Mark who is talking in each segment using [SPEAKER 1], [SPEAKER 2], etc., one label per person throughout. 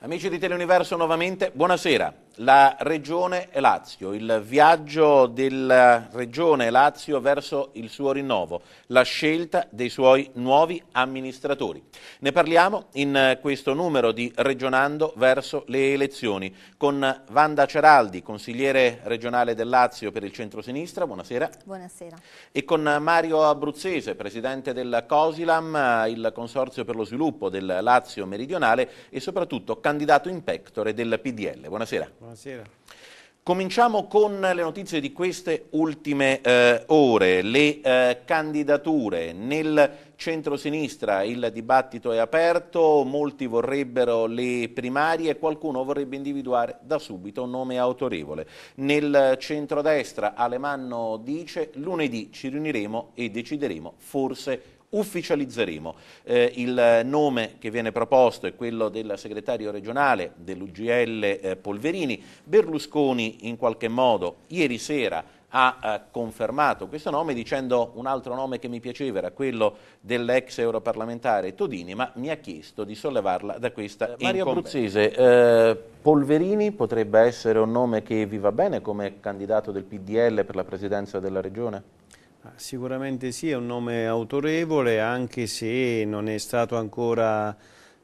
[SPEAKER 1] Amici di Teleuniverso nuovamente, buonasera. La Regione Lazio, il viaggio della Regione Lazio verso il suo rinnovo, la scelta dei suoi nuovi amministratori. Ne parliamo in questo numero di Regionando verso le elezioni con Vanda Ceraldi, consigliere regionale del Lazio per il centro-sinistra. Buonasera. Buonasera. E con Mario Abruzzese, presidente del Cosilam, il Consorzio per lo sviluppo del Lazio meridionale e soprattutto candidato in pectore del PDL. Buonasera. Buonasera. Cominciamo con le notizie di queste ultime eh, ore, le eh, candidature. Nel centro-sinistra il dibattito è aperto, molti vorrebbero le primarie, qualcuno vorrebbe individuare da subito un nome autorevole. Nel centro-destra Alemanno dice lunedì ci riuniremo e decideremo forse ufficializzeremo. Eh, il nome che viene proposto è quello del segretario regionale dell'UGL eh, Polverini. Berlusconi in qualche modo ieri sera ha eh, confermato questo nome dicendo un altro nome che mi piaceva era quello dell'ex europarlamentare Todini, ma mi ha chiesto di sollevarla da questa eh, Mario Abruzzese, eh, Polverini potrebbe essere un nome che vi va bene come candidato del PDL per la presidenza della regione?
[SPEAKER 2] Sicuramente sì, è un nome autorevole anche se non è stato ancora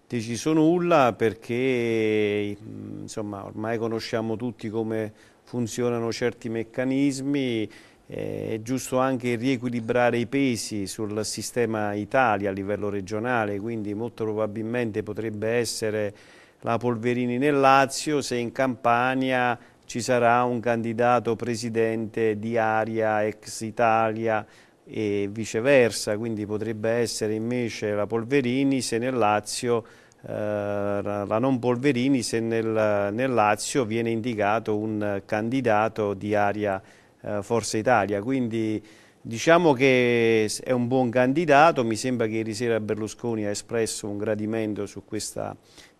[SPEAKER 2] deciso nulla perché mm, insomma, ormai conosciamo tutti come funzionano certi meccanismi eh, è giusto anche riequilibrare i pesi sul sistema Italia a livello regionale, quindi molto probabilmente potrebbe essere la Polverini nel Lazio, se in Campania ci sarà un candidato presidente di Aria ex Italia e viceversa, quindi potrebbe essere invece la Polverini se nel Lazio eh, la non Polverini se nel, nel, Lazio viene indicato un candidato di Aria eh, Forza Italia, quindi Diciamo che è un buon candidato, mi sembra che ieri sera Berlusconi ha espresso un gradimento su questa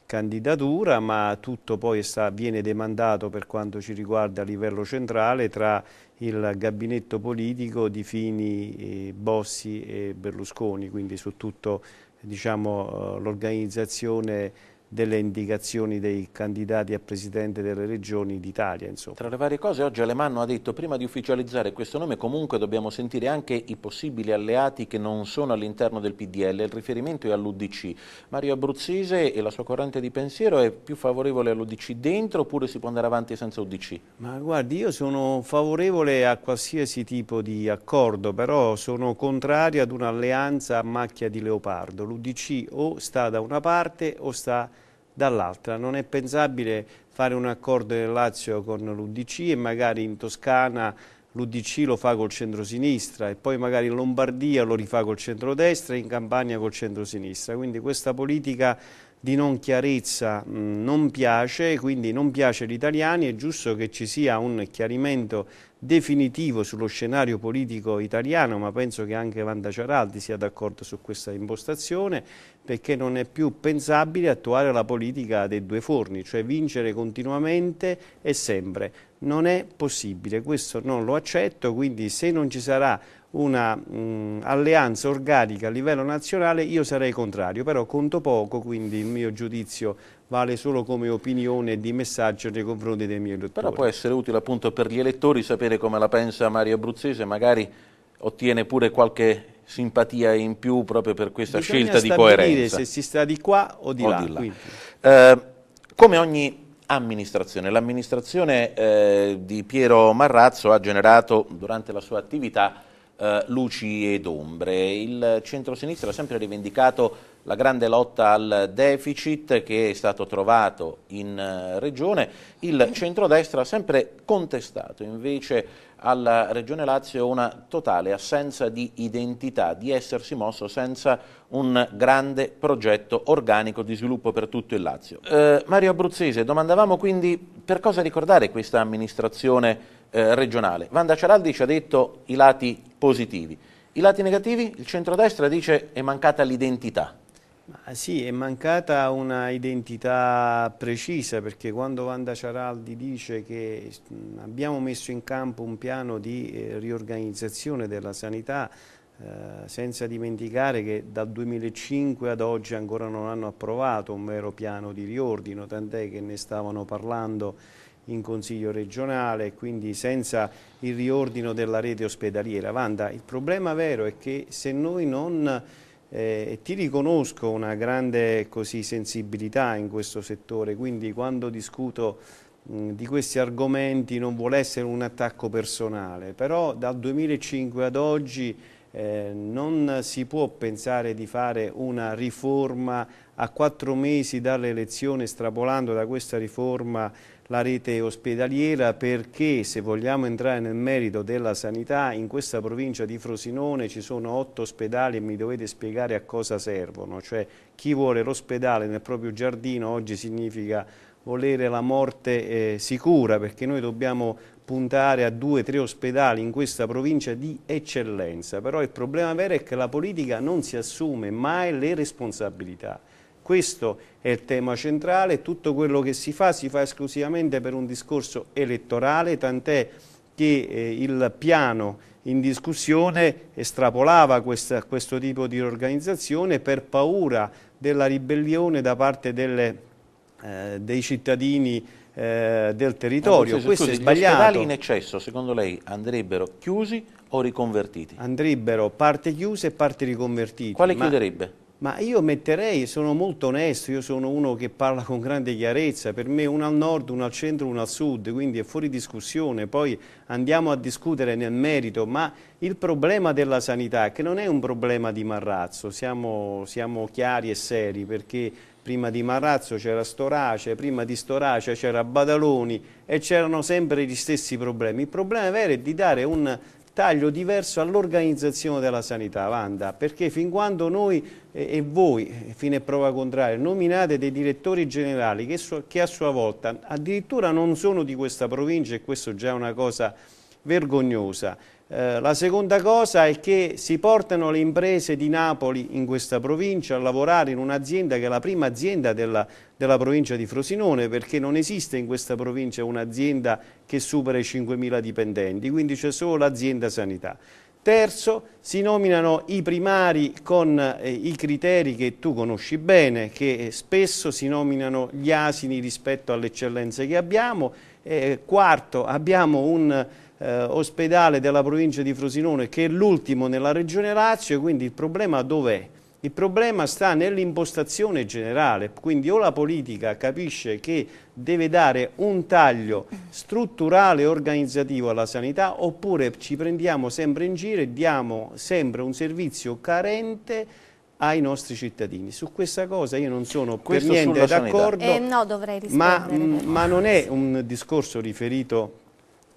[SPEAKER 2] candidatura, ma tutto poi sta, viene demandato per quanto ci riguarda a livello centrale tra il gabinetto politico di Fini, eh, Bossi e Berlusconi, quindi su tutto diciamo, eh, l'organizzazione delle indicazioni dei candidati a presidente delle regioni d'Italia. Tra
[SPEAKER 1] le varie cose oggi Alemanno ha detto prima di ufficializzare questo nome comunque dobbiamo sentire anche i possibili alleati che non sono all'interno del PDL, il riferimento è all'UDC. Mario Abruzzese e la sua corrente di pensiero è più favorevole all'UDC dentro oppure si può andare avanti senza UDC?
[SPEAKER 2] Ma guardi io sono favorevole a qualsiasi tipo di accordo però sono contrario ad un'alleanza a macchia di leopardo. L'UDC o sta da una parte o sta dall'altra. Non è pensabile fare un accordo del Lazio con l'Udc e magari in Toscana l'Udc lo fa col centrosinistra e poi magari in Lombardia lo rifà col centrodestra e in Campania col centrosinistra. Quindi questa politica di non chiarezza non piace, quindi non piace agli italiani, è giusto che ci sia un chiarimento definitivo sullo scenario politico italiano, ma penso che anche Vanda Ciaraldi sia d'accordo su questa impostazione, perché non è più pensabile attuare la politica dei due forni, cioè vincere continuamente e sempre. Non è possibile, questo non lo accetto, quindi se non ci sarà un'alleanza mm, organica a livello nazionale io sarei contrario, però conto poco, quindi il mio giudizio vale solo come opinione di messaggio nei confronti dei miei elettori. Però può essere utile appunto per gli elettori sapere come la pensa Mario
[SPEAKER 1] Abruzzese, magari ottiene pure qualche simpatia in più proprio per questa Bisogna scelta di coerenza. se si sta di qua o di o là. Di là. Eh, come ogni amministrazione, l'amministrazione eh, di Piero Marrazzo ha generato durante la sua attività eh, luci ed ombre. Il centrosinistra ha sempre rivendicato la grande lotta al deficit che è stato trovato in eh, regione, il centrodestra ha sempre contestato invece alla Regione Lazio una totale assenza di identità, di essersi mosso senza un grande progetto organico di sviluppo per tutto il Lazio. Eh, Mario Abruzzese, domandavamo quindi per cosa ricordare questa amministrazione eh, regionale. Vanda Ceraldi ci ha detto i lati positivi. I lati negativi, il centrodestra dice è mancata l'identità.
[SPEAKER 2] Ma sì, è mancata una identità precisa perché quando Wanda Ciaraldi dice che abbiamo messo in campo un piano di eh, riorganizzazione della sanità eh, senza dimenticare che dal 2005 ad oggi ancora non hanno approvato un vero piano di riordino, tant'è che ne stavano parlando in Consiglio regionale, quindi senza il riordino della rete ospedaliera. Vanda, il problema vero è che se noi non, eh, ti riconosco una grande così, sensibilità in questo settore, quindi quando discuto mh, di questi argomenti non vuole essere un attacco personale, però dal 2005 ad oggi eh, non si può pensare di fare una riforma a quattro mesi dall'elezione, strapolando da questa riforma la rete ospedaliera perché se vogliamo entrare nel merito della sanità in questa provincia di Frosinone ci sono otto ospedali e mi dovete spiegare a cosa servono, cioè chi vuole l'ospedale nel proprio giardino oggi significa volere la morte eh, sicura perché noi dobbiamo puntare a due o tre ospedali in questa provincia di eccellenza, però il problema vero è che la politica non si assume mai le responsabilità. Questo è il tema centrale, tutto quello che si fa si fa esclusivamente per un discorso elettorale, tant'è che eh, il piano in discussione estrapolava questa, questo tipo di organizzazione per paura della ribellione da parte delle, eh, dei cittadini eh, del territorio. Senso, Questo è sbagliato. Gli ospedali in
[SPEAKER 1] eccesso, secondo lei, andrebbero
[SPEAKER 2] chiusi o riconvertiti? Andrebbero parte chiuse e parte riconvertiti. Quale chiuderebbe? Ma io metterei, sono molto onesto, io sono uno che parla con grande chiarezza, per me uno al nord, uno al centro, uno al sud, quindi è fuori discussione, poi andiamo a discutere nel merito, ma il problema della sanità, che non è un problema di Marrazzo, siamo, siamo chiari e seri, perché prima di Marrazzo c'era Storace, prima di Storace c'era Badaloni e c'erano sempre gli stessi problemi. Il problema vero è di dare un taglio diverso all'organizzazione della sanità, Vanda, perché fin quando noi e voi, fine prova contraria, nominate dei direttori generali che, che a sua volta addirittura non sono di questa provincia e questo già è una cosa vergognosa, eh, la seconda cosa è che si portano le imprese di Napoli in questa provincia a lavorare in un'azienda che è la prima azienda della, della provincia di Frosinone perché non esiste in questa provincia un'azienda che supera i 5.000 dipendenti, quindi c'è solo l'azienda sanità. Terzo, si nominano i primari con eh, i criteri che tu conosci bene, che eh, spesso si nominano gli asini rispetto alle eccellenze che abbiamo. Eh, quarto, abbiamo un eh, ospedale della provincia di Frosinone che è l'ultimo nella regione Lazio, quindi il problema dov'è? Il problema sta nell'impostazione generale, quindi o la politica capisce che deve dare un taglio strutturale e organizzativo alla sanità oppure ci prendiamo sempre in giro e diamo sempre un servizio carente ai nostri cittadini. Su questa cosa io non sono Questo per niente d'accordo, eh, no, ma, mm, ma non è un discorso riferito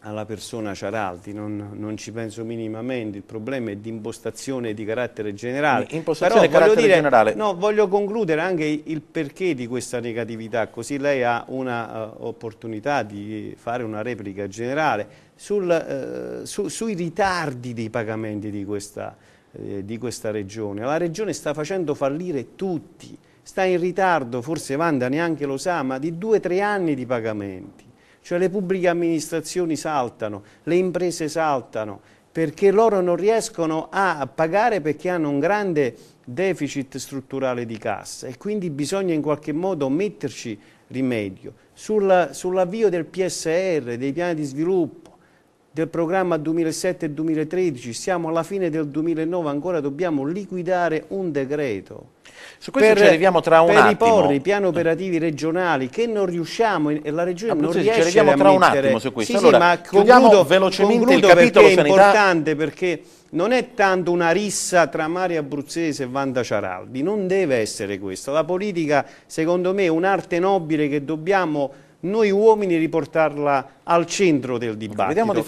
[SPEAKER 2] alla persona Ciaraldi, non, non, ci penso minimamente, il problema è di impostazione di carattere generale. Impostazione Però, carattere dire, generale. No, voglio concludere anche il perché di questa negatività, così lei ha un'opportunità eh, uh, di fare una replica generale sul, uh, su, sui ritardi dei pagamenti di questa, uh, di questa regione. La regione sta facendo fallire tutti, sta in ritardo, forse Vanda neanche lo sa, ma di due o tre anni di pagamenti. Cioè le pubbliche amministrazioni saltano, le imprese saltano, perché loro non riescono a pagare perché hanno un grande deficit strutturale di cassa e quindi bisogna in qualche modo metterci rimedio. Sull'avvio del PSR, dei piani di sviluppo, del programma 2007-2013, siamo alla fine del 2009, ancora dobbiamo liquidare un decreto. Su questo per, ci arriviamo tra un per attimo. Per riporre i piani operativi regionali che non riusciamo, e la regione non riesce ci arriviamo tra un attimo su questo. Sì, allora, sì, ma concludo, velocemente concludo il capitolo perché sanità. è importante perché non è tanto una rissa tra Mario Abruzzese e Vanda Ciaraldi, non deve essere questa. La politica, secondo me, è un'arte nobile che dobbiamo noi uomini riportarla al centro del dibattito. Vediamo di